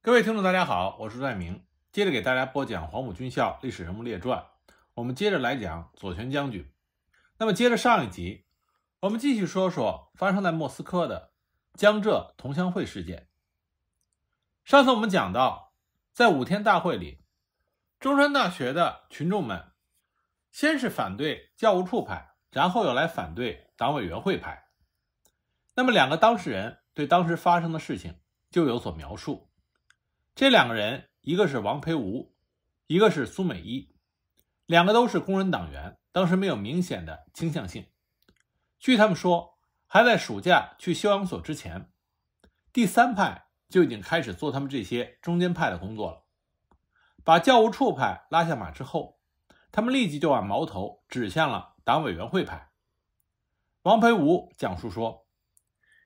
各位听众，大家好，我是戴明，接着给大家播讲《黄埔军校历史人物列传》，我们接着来讲左权将军。那么，接着上一集，我们继续说说发生在莫斯科的江浙同乡会事件。上次我们讲到，在五天大会里，中山大学的群众们先是反对教务处派，然后又来反对党委员会派。那么，两个当事人对当时发生的事情就有所描述。这两个人，一个是王培吾，一个是苏美一，两个都是工人党员，当时没有明显的倾向性。据他们说，还在暑假去休养所之前，第三派就已经开始做他们这些中间派的工作了。把教务处派拉下马之后，他们立即就把矛头指向了党委员会派。王培吾讲述说，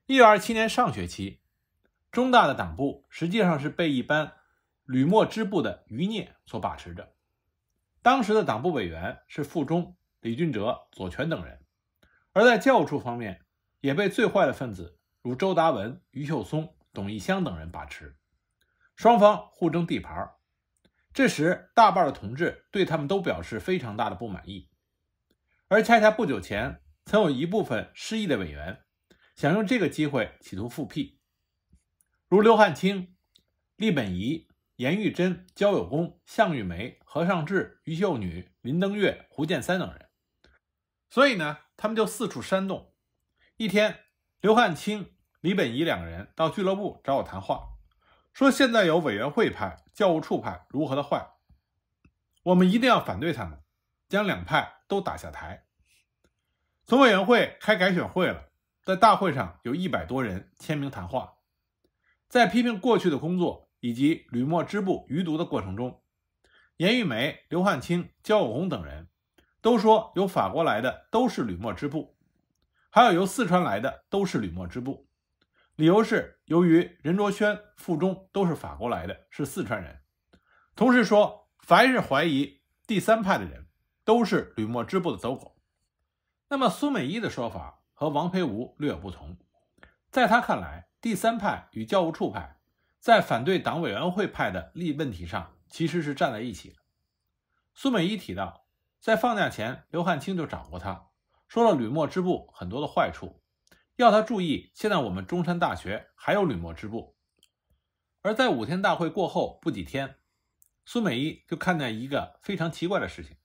一九二七年上学期。中大的党部实际上是被一般吕墨支部的余孽所把持着，当时的党部委员是傅中、李俊哲、左权等人，而在教务处方面也被最坏的分子如周达文、余秀松、董义香等人把持，双方互争地盘儿。这时，大半的同志对他们都表示非常大的不满意，而恰恰不久前曾有一部分失意的委员想用这个机会企图复辟。如刘汉清、厉本仪、严玉珍、焦友功、项玉梅、何尚志、于秀女、林登月、胡建三等人，所以呢，他们就四处煽动。一天，刘汉清、李本仪两个人到俱乐部找我谈话，说现在有委员会派、教务处派如何的坏，我们一定要反对他们，将两派都打下台。总委员会开改选会了，在大会上有一百多人签名谈话。在批评过去的工作以及吕墨织布余毒的过程中，严玉梅、刘汉清、焦永红等人都说，由法国来的都是吕墨织布，还有由四川来的都是吕墨织布。理由是，由于任卓轩、傅中都是法国来的，是四川人。同时说，凡是怀疑第三派的人，都是吕墨织布的走狗。那么，苏美一的说法和王培吾略有不同，在他看来。第三派与教务处派，在反对党委员会派的利益问题上，其实是站在一起的。苏美一提到，在放假前，刘汉清就找过他，说了吕墨支部很多的坏处，要他注意。现在我们中山大学还有吕墨支部。而在五天大会过后不几天，苏美一就看见一个非常奇怪的事情，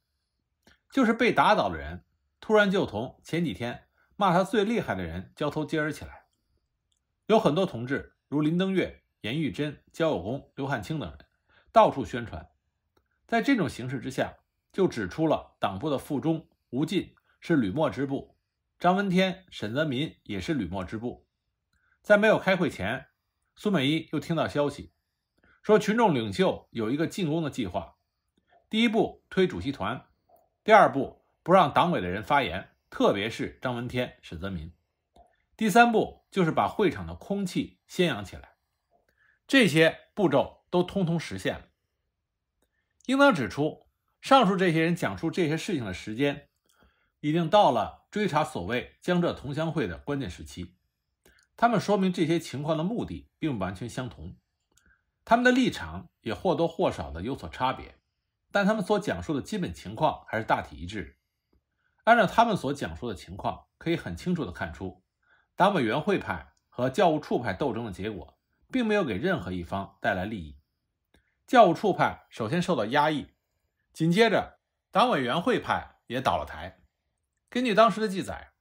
就是被打倒的人突然就同前几天骂他最厉害的人交头接耳起来。有很多同志，如林登月、严玉珍、焦有功、刘汉清等人，到处宣传。在这种形势之下，就指出了党部的副中吴进是吕墨支部，张闻天、沈泽民也是吕墨支部。在没有开会前，苏美伊又听到消息，说群众领袖有一个进攻的计划：第一步推主席团，第二步不让党委的人发言，特别是张闻天、沈泽民。第三步就是把会场的空气先养起来。这些步骤都通通实现了。应当指出，上述这些人讲述这些事情的时间，已经到了追查所谓江浙同乡会的关键时期。他们说明这些情况的目的并不完全相同，他们的立场也或多或少的有所差别，但他们所讲述的基本情况还是大体一致。按照他们所讲述的情况，可以很清楚的看出。党委员会派和教务处派斗争的结果，并没有给任何一方带来利益。教务处派首先受到压抑，紧接着党委员会派也倒了台。根据当时的记载，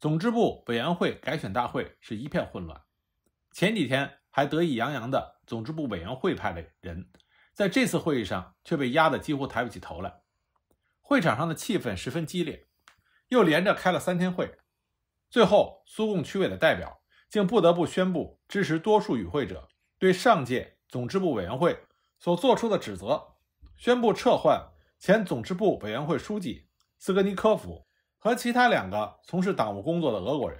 总支部委员会改选大会是一片混乱。前几天还得意洋洋的总支部委员会派的人，在这次会议上却被压得几乎抬不起头来。会场上的气氛十分激烈，又连着开了三天会。最后，苏共区委的代表竟不得不宣布支持多数与会者对上届总支部委员会所做出的指责，宣布撤换前总支部委员会书记斯格尼科夫和其他两个从事党务工作的俄国人，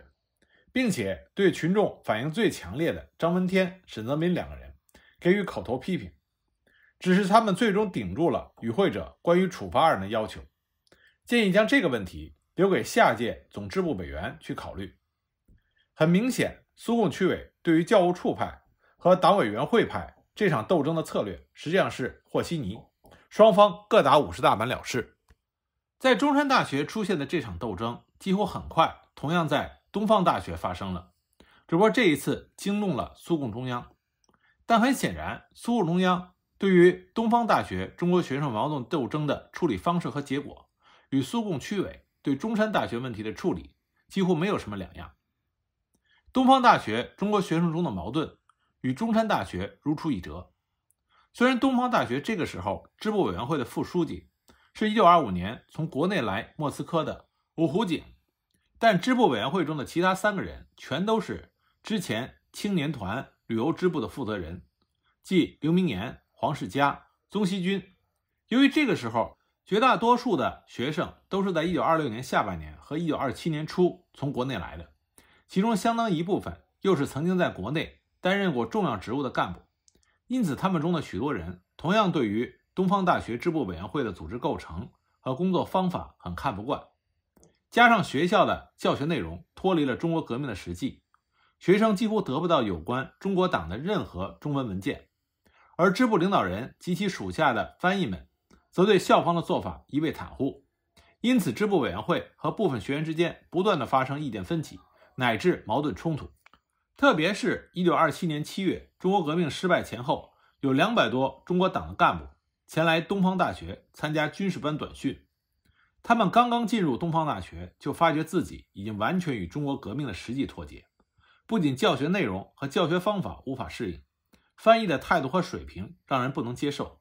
并且对群众反应最强烈的张闻天、沈泽民两个人给予口头批评。只是他们最终顶住了与会者关于处罚二人的要求，建议将这个问题。留给下届总支部委员去考虑。很明显，苏共区委对于教务处派和党委员会派这场斗争的策略实际上是和稀泥，双方各打五十大板了事。在中山大学出现的这场斗争，几乎很快同样在东方大学发生了，只不过这一次惊动了苏共中央。但很显然，苏共中央对于东方大学中国学生劳动斗争的处理方式和结果，与苏共区委。对中山大学问题的处理几乎没有什么两样。东方大学中国学生中的矛盾与中山大学如出一辙。虽然东方大学这个时候支部委员会的副书记是一九二五年从国内来莫斯科的五湖锦，但支部委员会中的其他三个人全都是之前青年团旅游支部的负责人，即刘明岩、黄世佳、宗锡军。由于这个时候。绝大多数的学生都是在1926年下半年和1927年初从国内来的，其中相当一部分又是曾经在国内担任过重要职务的干部，因此他们中的许多人同样对于东方大学支部委员会的组织构成和工作方法很看不惯。加上学校的教学内容脱离了中国革命的实际，学生几乎得不到有关中国党的任何中文文件，而支部领导人及其属下的翻译们。则对校方的做法一味袒护，因此支部委员会和部分学员之间不断的发生意见分歧，乃至矛盾冲突。特别是一九二七年七月，中国革命失败前后，有两百多中国党的干部前来东方大学参加军事班短训。他们刚刚进入东方大学，就发觉自己已经完全与中国革命的实际脱节，不仅教学内容和教学方法无法适应，翻译的态度和水平让人不能接受，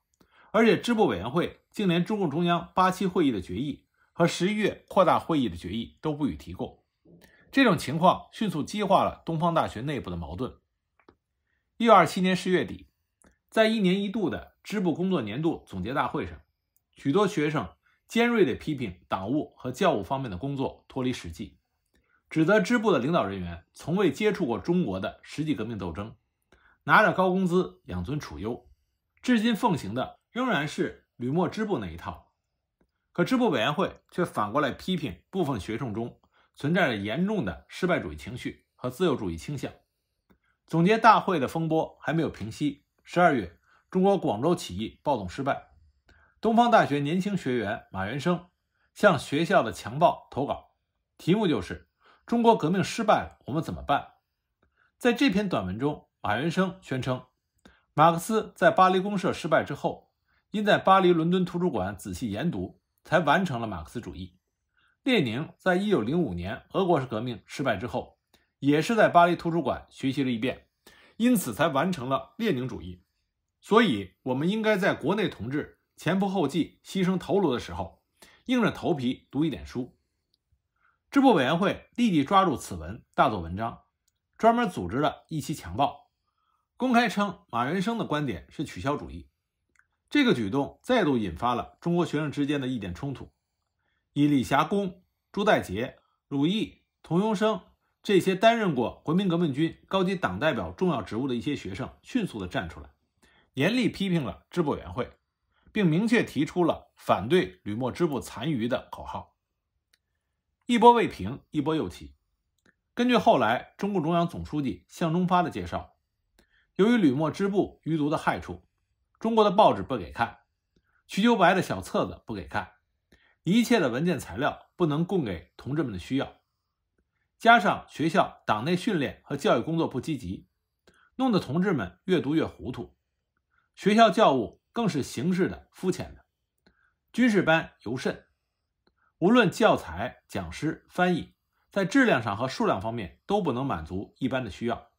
而且支部委员会。竟连中共中央八七会议的决议和十一月扩大会议的决议都不予提供，这种情况迅速激化了东方大学内部的矛盾。一九二七年十月底，在一年一度的支部工作年度总结大会上，许多学生尖锐地批评党务和教务方面的工作脱离实际，指责支部的领导人员从未接触过中国的实际革命斗争，拿着高工资养尊处优，至今奉行的仍然是。吕墨支部那一套，可支部委员会却反过来批评部分学生中存在着严重的失败主义情绪和自由主义倾向。总结大会的风波还没有平息，十二月，中国广州起义暴动失败。东方大学年轻学员马元生向学校的墙报投稿，题目就是“中国革命失败了，我们怎么办？”在这篇短文中，马元生宣称，马克思在巴黎公社失败之后。因在巴黎、伦敦图书馆仔细研读，才完成了马克思主义。列宁在一九零五年俄国式革命失败之后，也是在巴黎图书馆学习了一遍，因此才完成了列宁主义。所以，我们应该在国内同志前仆后继牺牲头颅的时候，硬着头皮读一点书。支部委员会立即抓住此文大做文章，专门组织了一期强报，公开称马仁生的观点是取消主义。这个举动再度引发了中国学生之间的一点冲突，以李霞公、朱代杰、鲁毅、童庸生这些担任过国民革命军高级党代表重要职务的一些学生迅速地站出来，严厉批评了支部委员会，并明确提出了反对吕莫支部残余的口号。一波未平，一波又起。根据后来中共中央总书记向忠发的介绍，由于吕莫支部余毒的害处。中国的报纸不给看，瞿秋白的小册子不给看，一切的文件材料不能供给同志们的需要。加上学校党内训练和教育工作不积极，弄得同志们越读越糊涂。学校教务更是形式的、肤浅的，军事班尤甚。无论教材、讲师、翻译，在质量上和数量方面都不能满足一般的需要。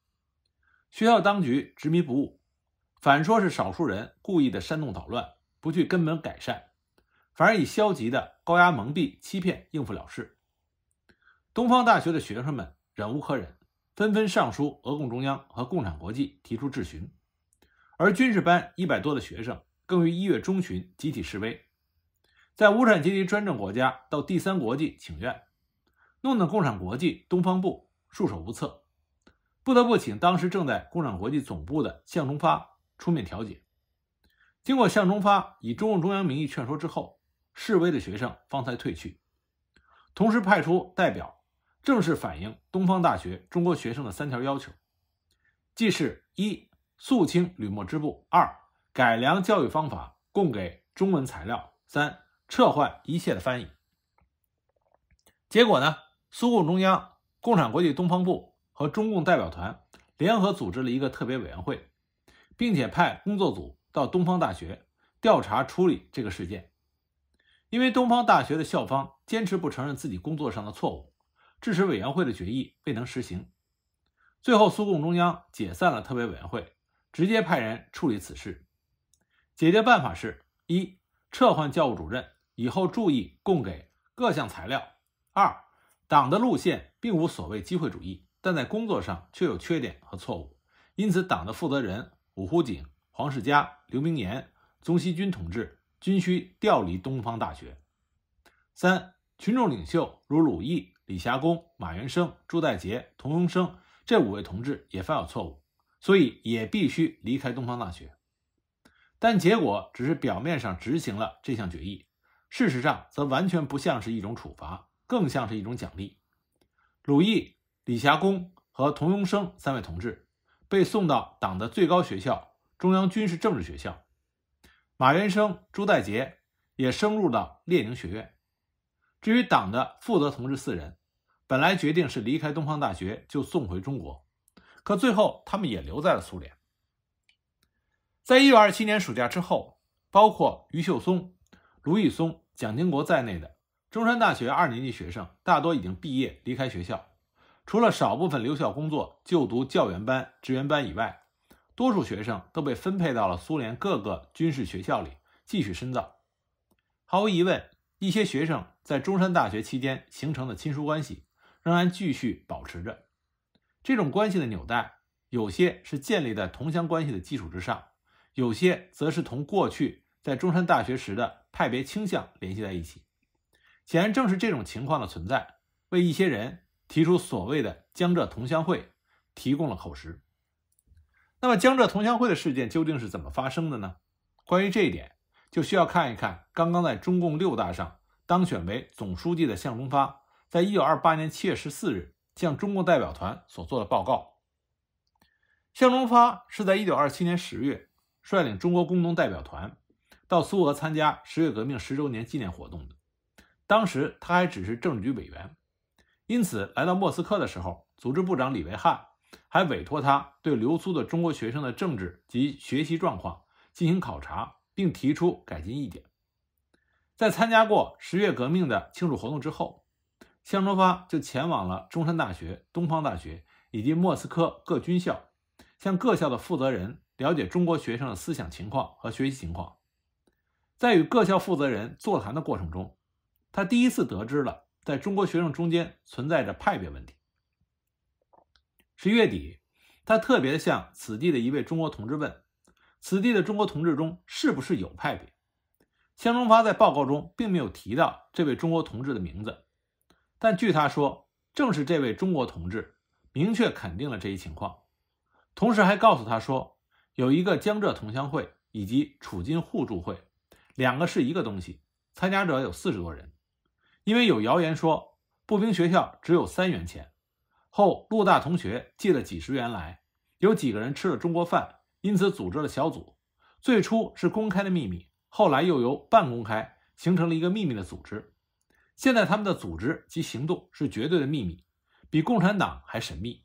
学校当局执迷不悟。反说是少数人故意的煽动捣乱，不去根本改善，反而以消极的高压蒙蔽、欺骗应付了事。东方大学的学生们忍无可忍，纷纷上书俄共中央和共产国际，提出质询。而军事班一百多的学生更于一月中旬集体示威，在无产阶级专政国家到第三国际请愿，弄得共产国际东方部束手无策，不得不请当时正在共产国际总部的向忠发。出面调解，经过向忠发以中共中央名义劝说之后，示威的学生方才退去。同时派出代表正式反映东方大学中国学生的三条要求，即是：一、肃清吕墨支部；二、改良教育方法，供给中文材料；三、撤换一切的翻译。结果呢？苏共中央、共产国际东方部和中共代表团联合组织了一个特别委员会。并且派工作组到东方大学调查处理这个事件，因为东方大学的校方坚持不承认自己工作上的错误，致使委员会的决议未能实行。最后，苏共中央解散了特别委员会，直接派人处理此事。解决办法是：一、撤换教务主任，以后注意供给各项材料；二、党的路线并无所谓机会主义，但在工作上却有缺点和错误，因此党的负责人。伍虎景、黄世嘉、刘明年、宗熙军同志均需调离东方大学。三群众领袖如鲁毅、李霞公、马元生、朱代杰、童荣生这五位同志也犯有错误，所以也必须离开东方大学。但结果只是表面上执行了这项决议，事实上则完全不像是一种处罚，更像是一种奖励。鲁毅、李霞公和童荣生三位同志。被送到党的最高学校中央军事政治学校，马元生、朱代杰也升入到列宁学院。至于党的负责同志四人，本来决定是离开东方大学就送回中国，可最后他们也留在了苏联。在一九二七年暑假之后，包括于秀松、卢毅松、蒋经国在内的中山大学二年级学生，大多已经毕业离开学校。除了少部分留校工作、就读教员班、职员班以外，多数学生都被分配到了苏联各个军事学校里继续深造。毫无疑问，一些学生在中山大学期间形成的亲疏关系仍然继续保持着。这种关系的纽带，有些是建立在同乡关系的基础之上，有些则是同过去在中山大学时的派别倾向联系在一起。显然，正是这种情况的存在，为一些人。提出所谓的“江浙同乡会”，提供了口实。那么，江浙同乡会的事件究竟是怎么发生的呢？关于这一点，就需要看一看刚刚在中共六大上当选为总书记的向忠发，在一九二八年七月十四日向中共代表团所做的报告。向忠发是在一九二七年十月率领中国工农代表团到苏俄参加十月革命十周年纪念活动的，当时他还只是政治局委员。因此，来到莫斯科的时候，组织部长李维汉还委托他对留苏的中国学生的政治及学习状况进行考察，并提出改进意见。在参加过十月革命的庆祝活动之后，向忠发就前往了中山大学、东方大学以及莫斯科各军校，向各校的负责人了解中国学生的思想情况和学习情况。在与各校负责人座谈的过程中，他第一次得知了。在中国学生中间存在着派别问题。十月底，他特别向此地的一位中国同志问：“此地的中国同志中是不是有派别？”钱忠发在报告中并没有提到这位中国同志的名字，但据他说，正是这位中国同志明确肯定了这一情况，同时还告诉他说，有一个江浙同乡会以及楚金互助会，两个是一个东西，参加者有四十多人。因为有谣言说，步兵学校只有三元钱，后陆大同学借了几十元来，有几个人吃了中国饭，因此组织了小组。最初是公开的秘密，后来又由半公开形成了一个秘密的组织。现在他们的组织及行动是绝对的秘密，比共产党还神秘。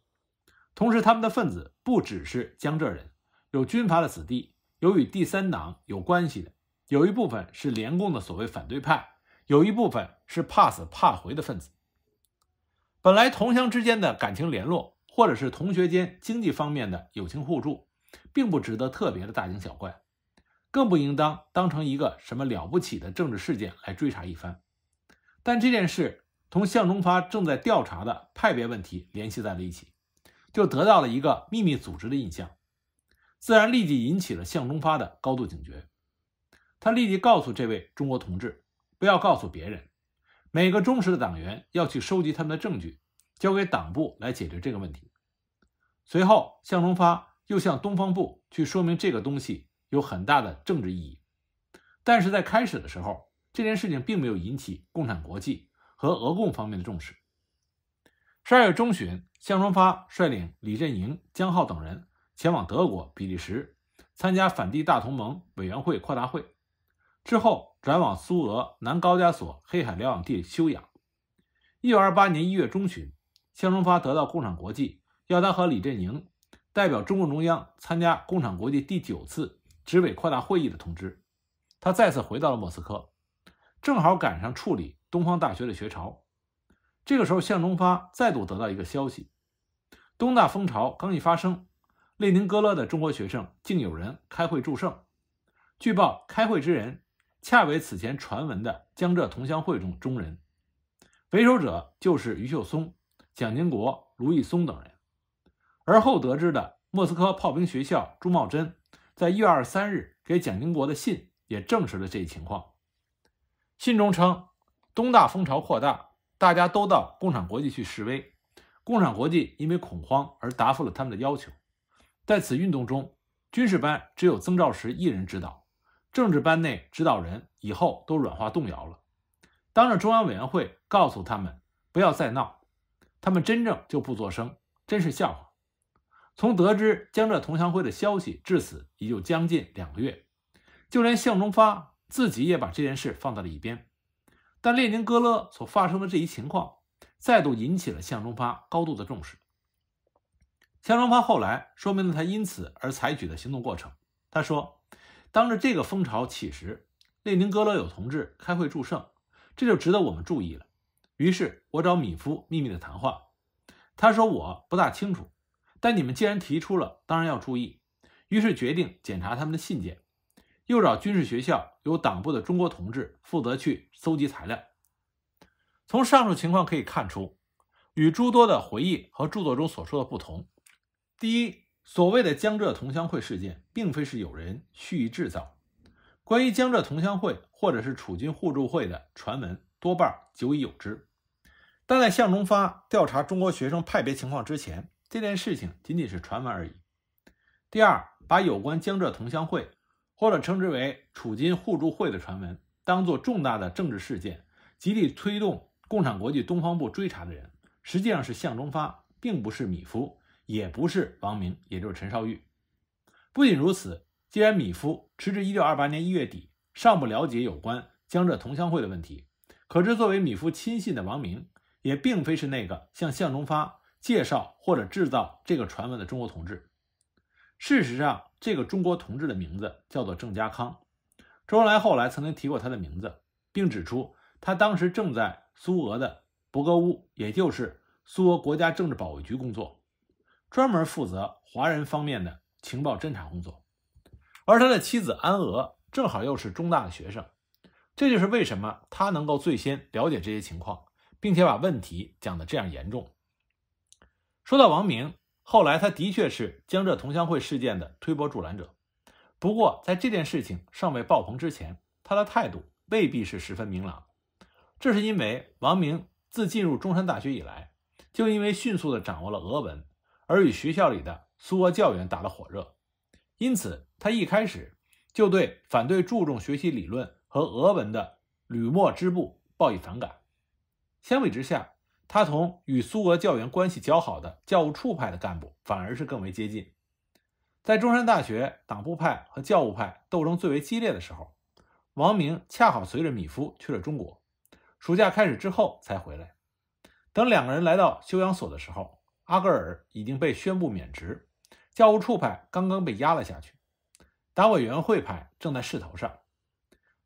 同时，他们的分子不只是江浙人，有军阀的子弟，有与第三党有关系的，有一部分是联共的所谓反对派，有一部分。是怕死怕回的分子。本来同乡之间的感情联络，或者是同学间经济方面的友情互助，并不值得特别的大惊小怪，更不应当当成一个什么了不起的政治事件来追查一番。但这件事同向忠发正在调查的派别问题联系在了一起，就得到了一个秘密组织的印象，自然立即引起了向忠发的高度警觉。他立即告诉这位中国同志：“不要告诉别人。”每个忠实的党员要去收集他们的证据，交给党部来解决这个问题。随后，向荣发又向东方部去说明这个东西有很大的政治意义。但是在开始的时候，这件事情并没有引起共产国际和俄共方面的重视。十二月中旬，向荣发率领李振营、江浩等人前往德国、比利时参加反帝大同盟委员会扩大会之后。转往苏俄南高加索黑海疗养地休养。一九二八年一月中旬，向忠发得到共产国际要他和李振宁代表中共中央参加共产国际第九次执委扩大会议的通知，他再次回到了莫斯科，正好赶上处理东方大学的学潮。这个时候，向忠发再度得到一个消息：东大风潮刚一发生，列宁格勒的中国学生竟有人开会祝圣。据报，开会之人。恰为此前传闻的江浙同乡会中中人，为首者就是余秀松、蒋经国、卢易松等人。而后得知的莫斯科炮兵学校朱茂贞在1月23日给蒋经国的信也证实了这一情况。信中称：“东大风潮扩大，大家都到共产国际去示威，共产国际因为恐慌而答复了他们的要求。在此运动中，军事班只有曾兆时一人指导。”政治班内指导人以后都软化动摇了，当着中央委员会告诉他们不要再闹，他们真正就不作声，真是笑话。从得知江浙同乡会的消息至此，已就将近两个月，就连向忠发自己也把这件事放在了一边。但列宁格勒所发生的这一情况，再度引起了向忠发高度的重视。向忠发后来说明了他因此而采取的行动过程，他说。当着这个风潮起时，列宁格勒有同志开会祝圣，这就值得我们注意了。于是，我找米夫秘密的谈话，他说我不大清楚，但你们既然提出了，当然要注意。于是决定检查他们的信件，又找军事学校由党部的中国同志负责去搜集材料。从上述情况可以看出，与诸多的回忆和著作中所说的不同。第一。所谓的江浙同乡会事件，并非是有人蓄意制造。关于江浙同乡会或者是楚军互助会的传闻，多半久已有之。但在向忠发调查中国学生派别情况之前，这件事情仅仅是传闻而已。第二，把有关江浙同乡会或者称之为楚军互助会的传闻，当作重大的政治事件，极力推动共产国际东方部追查的人，实际上是向忠发，并不是米夫。也不是王明，也就是陈少玉。不仅如此，既然米夫迟至一九二八年一月底尚不了解有关江浙同乡会的问题，可知作为米夫亲信的王明，也并非是那个向向忠发介绍或者制造这个传闻的中国同志。事实上，这个中国同志的名字叫做郑家康。周恩来后来曾经提过他的名字，并指出他当时正在苏俄的伯格乌，也就是苏俄国家政治保卫局工作。专门负责华人方面的情报侦查工作，而他的妻子安娥正好又是中大的学生，这就是为什么他能够最先了解这些情况，并且把问题讲得这样严重。说到王明，后来他的确是江浙同乡会事件的推波助澜者，不过在这件事情尚未爆棚之前，他的态度未必是十分明朗。这是因为王明自进入中山大学以来，就因为迅速地掌握了俄文。而与学校里的苏俄教员打得火热，因此他一开始就对反对注重学习理论和俄文的吕莫支部报以反感。相比之下，他同与苏俄教员关系较好的教务处派的干部反而是更为接近。在中山大学党部派和教务派斗争最为激烈的时候，王明恰好随着米夫去了中国，暑假开始之后才回来。等两个人来到休养所的时候。阿戈尔已经被宣布免职，教务处派刚刚被压了下去，党委员会派正在势头上。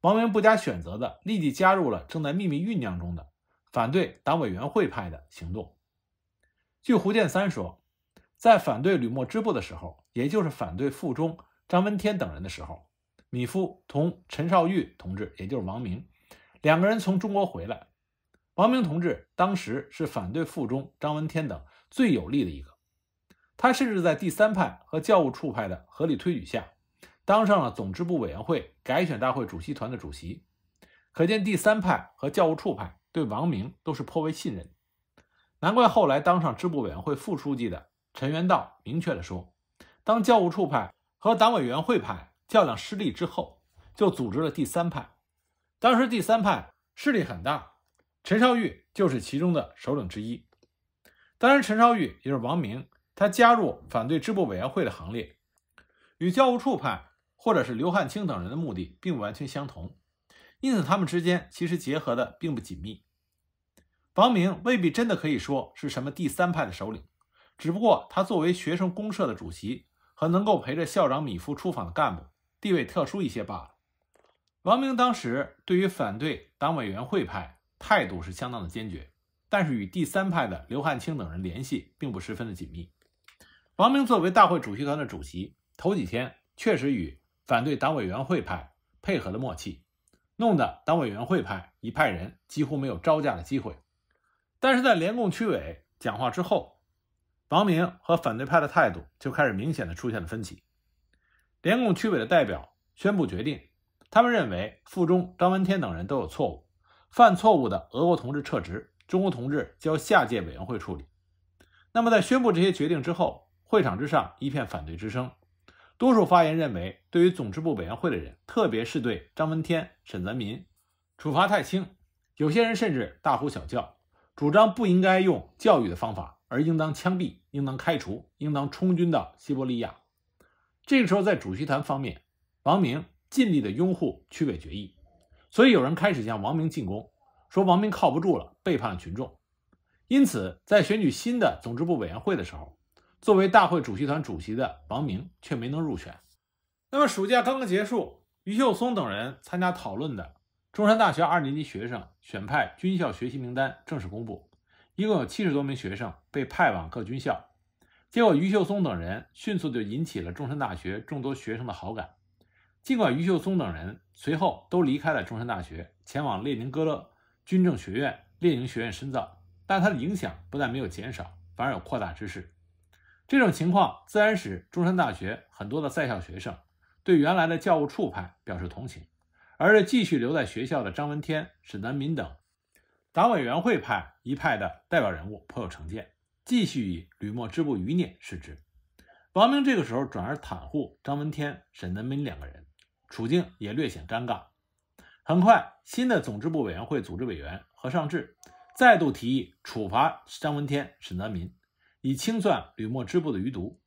王明不加选择的立即加入了正在秘密酝酿中的反对党委员会派的行动。据胡建三说，在反对吕莫支部的时候，也就是反对傅中张闻天等人的时候，米夫同陈少玉同志，也就是王明，两个人从中国回来。王明同志当时是反对傅中张闻天等。最有利的一个，他甚至在第三派和教务处派的合力推举下，当上了总支部委员会改选大会主席团的主席。可见第三派和教务处派对王明都是颇为信任。难怪后来当上支部委员会副书记的陈元道明确地说，当教务处派和党委员会派较量失利之后，就组织了第三派。当时第三派势力很大，陈绍玉就是其中的首领之一。当然，陈少玉也就是王明，他加入反对支部委员会的行列，与教务处派或者是刘汉清等人的目的并不完全相同，因此他们之间其实结合的并不紧密。王明未必真的可以说是什么第三派的首领，只不过他作为学生公社的主席和能够陪着校长米夫出访的干部，地位特殊一些罢了。王明当时对于反对党委员会派态度是相当的坚决。但是与第三派的刘汉清等人联系并不十分的紧密。王明作为大会主席团的主席，头几天确实与反对党委员会派配合的默契，弄得党委员会派一派人几乎没有招架的机会。但是在联共区委讲话之后，王明和反对派的态度就开始明显的出现了分歧。联共区委的代表宣布决定，他们认为傅中张闻天等人都有错误，犯错误的俄国同志撤职。中国同志交下届委员会处理。那么，在宣布这些决定之后，会场之上一片反对之声。多数发言认为，对于总支部委员会的人，特别是对张闻天、沈泽民，处罚太轻。有些人甚至大呼小叫，主张不应该用教育的方法，而应当枪毙，应当开除，应当充军到西伯利亚。这个时候，在主席团方面，王明尽力的拥护区委决议，所以有人开始向王明进攻。说王明靠不住了，背叛了群众，因此在选举新的总支部委员会的时候，作为大会主席团主席的王明却没能入选。那么暑假刚刚结束，于秀松等人参加讨论的中山大学二年级学生选派军校学习名单正式公布，一共有七十多名学生被派往各军校。结果于秀松等人迅速就引起了中山大学众多学生的好感。尽管于秀松等人随后都离开了中山大学，前往列宁格勒。军政学院、列宁学院深造，但它的影响不但没有减少，反而有扩大之势。这种情况自然使中山大学很多的在校学生对原来的教务处派表示同情，而继续留在学校的张闻天、沈南民等党委员会派一派的代表人物颇有成见，继续以“吕墨支部余孽”视之。王明这个时候转而袒护张闻天、沈南民两个人，处境也略显尴尬。很快，新的总支部委员会组织委员何尚志再度提议处罚张闻天、沈泽民，以清算吕莫支部的余毒。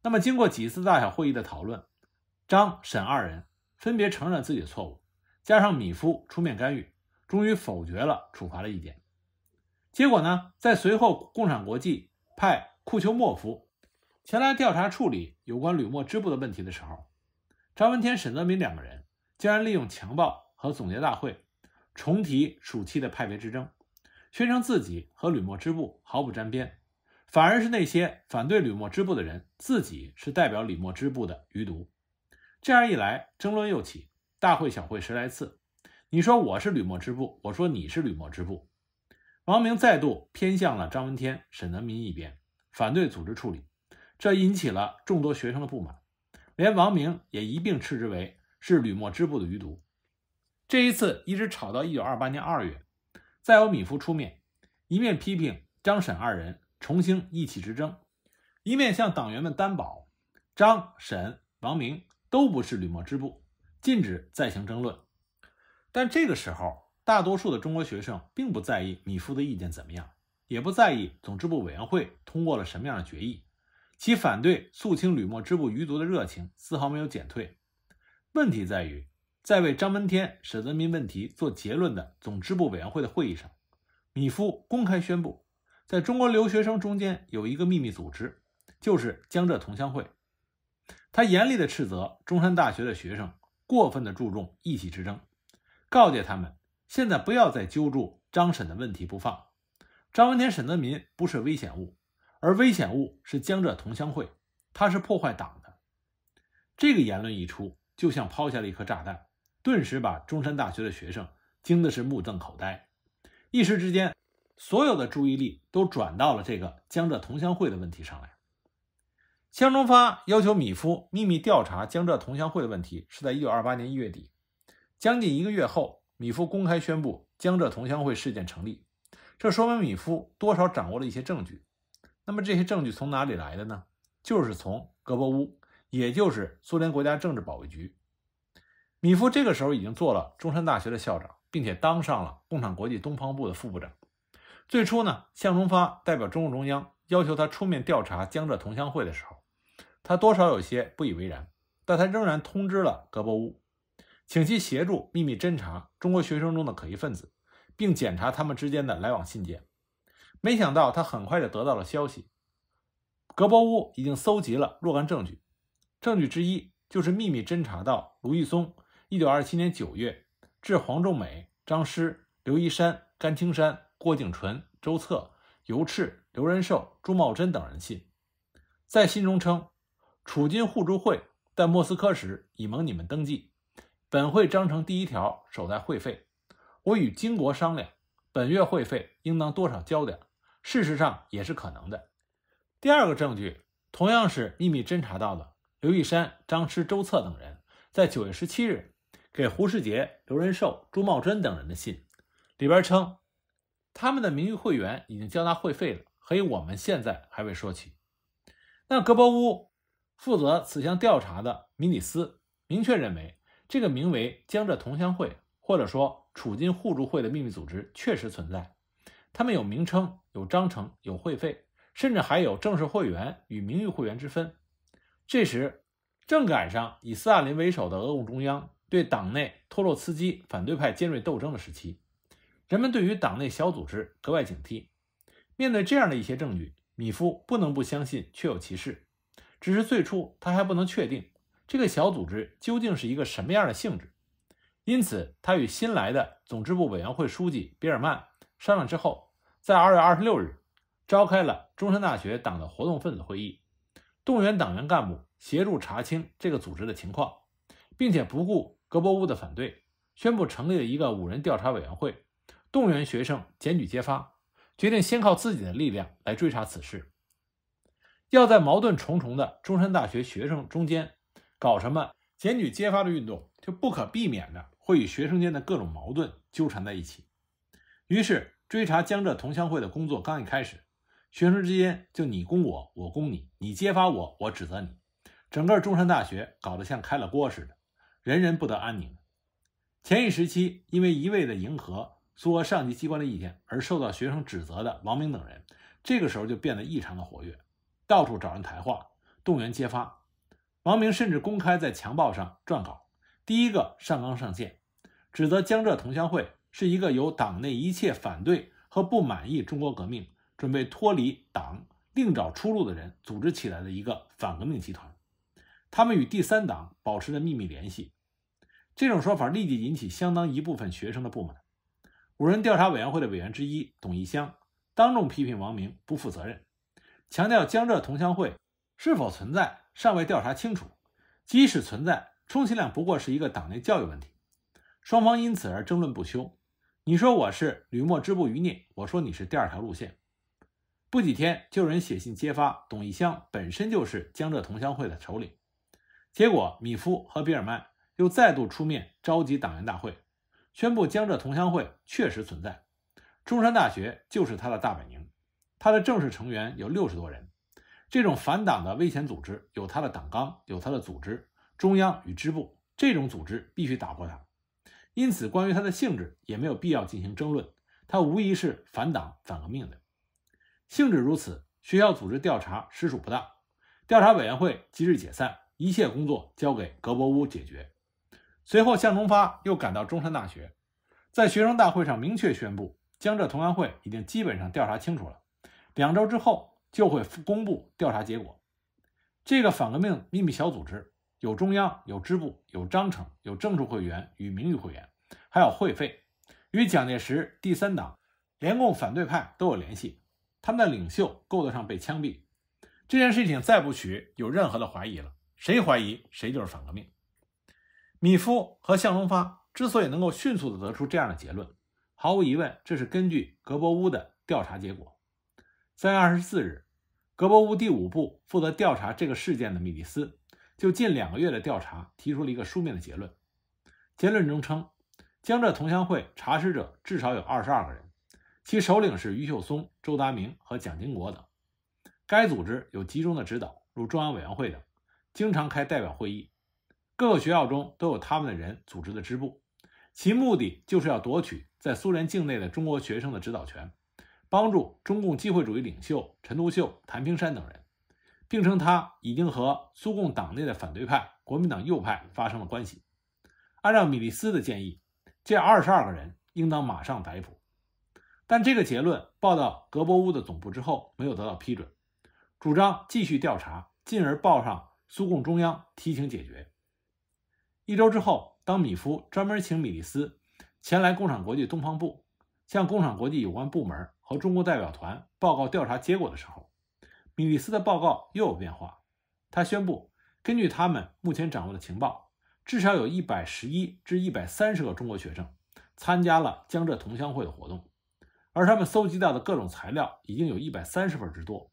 那么，经过几次大小会议的讨论，张、沈二人分别承认自己的错误，加上米夫出面干预，终于否决了处罚的意见。结果呢，在随后共产国际派库丘莫夫前来调查处理有关吕莫支部的问题的时候，张闻天、沈泽民两个人竟然利用强暴。和总结大会重提暑期的派别之争，宣称自己和吕墨支部毫不沾边，反而是那些反对吕墨支部的人，自己是代表吕墨支部的余毒。这样一来，争论又起，大会小会十来次。你说我是吕墨支部，我说你是吕墨支部。王明再度偏向了张闻天、沈德民一边，反对组织处理，这引起了众多学生的不满，连王明也一并斥之为是吕墨支部的余毒。这一次一直吵到一九二八年二月，再由米夫出面，一面批评张、沈二人重新意气之争，一面向党员们担保，张、沈、王明都不是吕莫支部，禁止再行争论。但这个时候，大多数的中国学生并不在意米夫的意见怎么样，也不在意总支部委员会通过了什么样的决议，其反对肃清吕莫支部余毒的热情丝毫没有减退。问题在于。在为张闻天、沈泽民问题做结论的总支部委员会的会议上，米夫公开宣布，在中国留学生中间有一个秘密组织，就是江浙同乡会。他严厉地斥责中山大学的学生过分地注重意气之争，告诫他们现在不要再揪住张、沈的问题不放。张闻天、沈泽民不是危险物，而危险物是江浙同乡会，他是破坏党的。这个言论一出，就像抛下了一颗炸弹。顿时把中山大学的学生惊的是目瞪口呆，一时之间，所有的注意力都转到了这个江浙同乡会的问题上来。江中发要求米夫秘密调查江浙同乡会的问题是在一九二八年一月底，将近一个月后，米夫公开宣布江浙同乡会事件成立，这说明米夫多少掌握了一些证据。那么这些证据从哪里来的呢？就是从格博乌，也就是苏联国家政治保卫局。米夫这个时候已经做了中山大学的校长，并且当上了共产国际东方部的副部长。最初呢，向忠发代表中共中央要求他出面调查江浙同乡会的时候，他多少有些不以为然，但他仍然通知了格博乌，请其协助秘密侦查中国学生中的可疑分子，并检查他们之间的来往信件。没想到他很快就得到了消息，格博乌已经搜集了若干证据，证据之一就是秘密侦查到卢毅松。一九二七年九月，致黄仲美、张师、刘一山、甘青山、郭景纯、周策、尤赤、刘仁寿、朱茂贞等人信，在信中称：“楚军互助会在莫斯科时已蒙你们登记，本会章程第一条守在会费，我与金国商量，本月会费应当多少交点，事实上也是可能的。”第二个证据同样是秘密侦查到的，刘一山、张师、周策等人在九月十七日。给胡世杰刘仁寿、朱茂珍等人的信里边称，他们的名誉会员已经交纳会费了，所以我们现在还未说起。那格伯乌负责此项调查的米里斯明确认为，这个名为“江浙同乡会”或者说“楚金互助会”的秘密组织确实存在，他们有名称、有章程、有会费，甚至还有正式会员与名誉会员之分。这时正赶上以斯大林为首的俄共中央。对党内托洛茨基反对派尖锐斗争的时期，人们对于党内小组织格外警惕。面对这样的一些证据，米夫不能不相信确有其事，只是最初他还不能确定这个小组织究竟是一个什么样的性质。因此，他与新来的总支部委员会书记比尔曼商量之后，在二月二十六日召开了中山大学党的活动分子会议，动员党员干部协助查清这个组织的情况，并且不顾。戈博乌的反对，宣布成立了一个五人调查委员会，动员学生检举揭发，决定先靠自己的力量来追查此事。要在矛盾重重的中山大学学生中间搞什么检举揭发的运动，就不可避免的会与学生间的各种矛盾纠缠在一起。于是，追查江浙同乡会的工作刚一开始，学生之间就你攻我，我攻你，你揭发我，我指责你，整个中山大学搞得像开了锅似的。人人不得安宁。前一时期，因为一味的迎合苏俄上级机关的意见而受到学生指责的王明等人，这个时候就变得异常的活跃，到处找人谈话，动员揭发。王明甚至公开在《墙报》上撰稿，第一个上纲上线，指责江浙同乡会是一个由党内一切反对和不满意中国革命、准备脱离党另找出路的人组织起来的一个反革命集团。他们与第三党保持着秘密联系，这种说法立即引起相当一部分学生的不满。五人调查委员会的委员之一董一香当众批评王明不负责任，强调江浙同乡会是否存在尚未调查清楚，即使存在，充其量不过是一个党内教育问题。双方因此而争论不休。你说我是吕墨支部余孽，我说你是第二条路线。不几天，就有人写信揭发董一香本身就是江浙同乡会的首领。结果，米夫和比尔曼又再度出面召集党员大会，宣布江浙同乡会确实存在，中山大学就是他的大本营，他的正式成员有六十多人。这种反党的危险组织有他的党纲，有他的组织、中央与支部。这种组织必须打破它。因此，关于它的性质也没有必要进行争论。它无疑是反党反革命的性质如此，学校组织调查实属不当。调查委员会即日解散。一切工作交给格博乌解决。随后，向忠发又赶到中山大学，在学生大会上明确宣布，江浙同安会已经基本上调查清楚了，两周之后就会公布调查结果。这个反革命秘密小组织有中央、有支部、有章程、有政治会员与名誉会员，还有会费，与蒋介石、第三党、联共反对派都有联系。他们的领袖够得上被枪毙。这件事情再不许有任何的怀疑了。谁怀疑谁就是反革命。米夫和向荣发之所以能够迅速地得出这样的结论，毫无疑问，这是根据格博乌的调查结果。三月二十四日，格博乌第五部负责调查这个事件的米利斯，就近两个月的调查提出了一个书面的结论。结论中称，江浙同乡会查实者至少有二十二个人，其首领是余秀松、周达明和蒋经国等。该组织有集中的指导，如中央委员会等。经常开代表会议，各个学校中都有他们的人组织的支部，其目的就是要夺取在苏联境内的中国学生的指导权，帮助中共机会主义领袖陈独秀、谭平山等人，并称他已经和苏共党内的反对派、国民党右派发生了关系。按照米利斯的建议，这二十二个人应当马上逮捕，但这个结论报到格博乌的总部之后，没有得到批准，主张继续调查，进而报上。苏共中央提请解决。一周之后，当米夫专门请米利斯前来工厂国际东方部，向工厂国际有关部门和中国代表团报告调查结果的时候，米利斯的报告又有变化。他宣布，根据他们目前掌握的情报，至少有一百十一至一百三十个中国学生参加了江浙同乡会的活动，而他们搜集到的各种材料已经有一百三十份之多。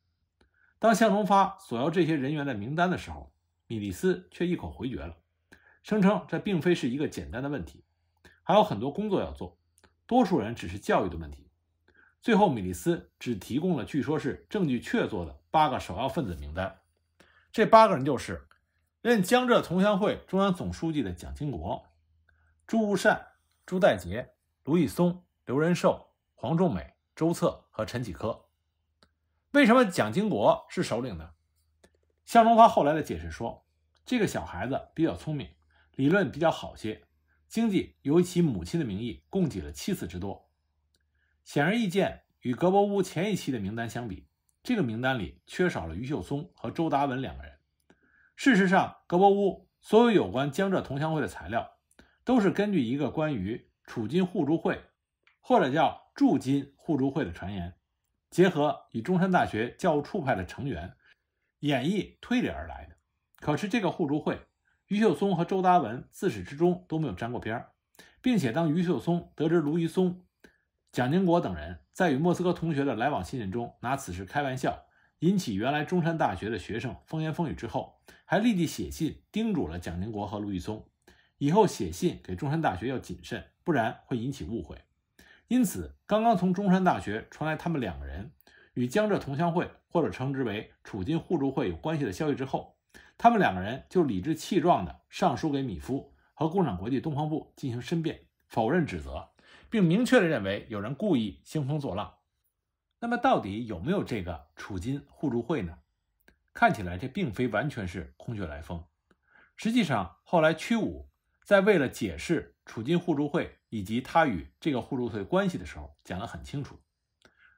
当向荣发索要这些人员的名单的时候，米利斯却一口回绝了，声称这并非是一个简单的问题，还有很多工作要做，多数人只是教育的问题。最后，米利斯只提供了据说是证据确凿的八个首要分子名单，这八个人就是任江浙同乡会中央总书记的蒋经国、朱无善、朱代杰、卢易松、刘仁寿、黄仲美、周策和陈启科。为什么蒋经国是首领呢？向荣发后来的解释说，这个小孩子比较聪明，理论比较好些。经济由其母亲的名义供给了七次之多。显而易见，与格伯乌前一期的名单相比，这个名单里缺少了于秀松和周达文两个人。事实上，格伯乌所有有关江浙同乡会的材料，都是根据一个关于楚金互助会或者叫驻金互助会的传言。结合以中山大学教务处派的成员演绎推理而来的，可是这个互助会，于秀松和周达文自始至终都没有沾过边儿，并且当于秀松得知卢毓松、蒋经国等人在与莫斯科同学的来往信件中拿此事开玩笑，引起原来中山大学的学生风言风语之后，还立即写信叮嘱了蒋经国和卢毓松，以后写信给中山大学要谨慎，不然会引起误会。因此，刚刚从中山大学传来他们两个人与江浙同乡会，或者称之为楚金互助会有关系的消息之后，他们两个人就理直气壮地上书给米夫和共产国际东方部进行申辩、否认指责，并明确地认为有人故意兴风作浪。那么，到底有没有这个楚金互助会呢？看起来这并非完全是空穴来风。实际上，后来屈武在为了解释楚金互助会。以及他与这个互助会关系的时候讲得很清楚。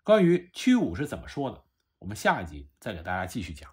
关于区五是怎么说的，我们下一集再给大家继续讲。